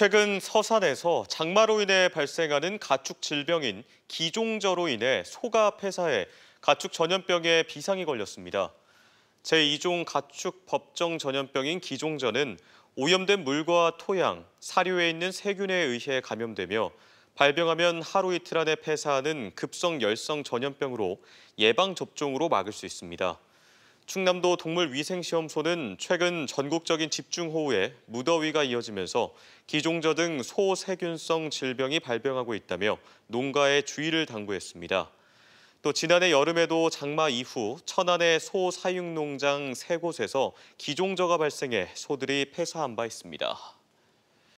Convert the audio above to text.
최근 서산에서 장마로 인해 발생하는 가축 질병인 기종저로 인해 소가 폐사해 가축 전염병에 비상이 걸렸습니다. 제2종 가축 법정 전염병인 기종저는 오염된 물과 토양, 사료에 있는 세균에 의해 감염되며 발병하면 하루 이틀 안에 폐사하는 급성 열성 전염병으로 예방 접종으로 막을 수 있습니다. 충남도 동물위생시험소는 최근 전국적인 집중호우에 무더위가 이어지면서 기종저 등 소세균성 질병이 발병하고 있다며 농가에 주의를 당부했습니다. 또 지난해 여름에도 장마 이후 천안의 소 사육농장 세곳에서 기종저가 발생해 소들이 폐사한 바 있습니다.